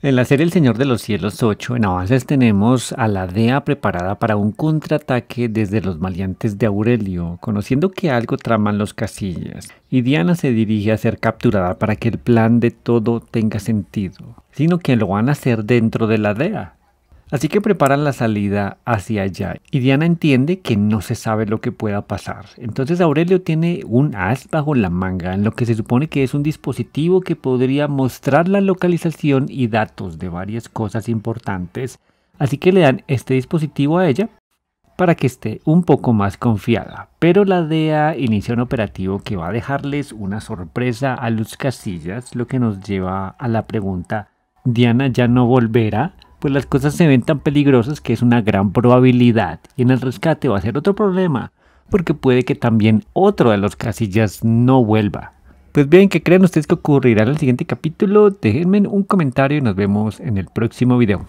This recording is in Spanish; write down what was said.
En la serie El Señor de los Cielos 8, en avances tenemos a la DEA preparada para un contraataque desde los maleantes de Aurelio, conociendo que algo traman los casillas, y Diana se dirige a ser capturada para que el plan de todo tenga sentido, sino que lo van a hacer dentro de la DEA, Así que preparan la salida hacia allá y Diana entiende que no se sabe lo que pueda pasar. Entonces Aurelio tiene un as bajo la manga en lo que se supone que es un dispositivo que podría mostrar la localización y datos de varias cosas importantes. Así que le dan este dispositivo a ella para que esté un poco más confiada. Pero la DEA inicia un operativo que va a dejarles una sorpresa a los Casillas, lo que nos lleva a la pregunta, ¿Diana ya no volverá? pues las cosas se ven tan peligrosas que es una gran probabilidad. Y en el rescate va a ser otro problema, porque puede que también otro de los casillas no vuelva. Pues bien, ¿qué creen ustedes que ocurrirá en el siguiente capítulo? Déjenme un comentario y nos vemos en el próximo video.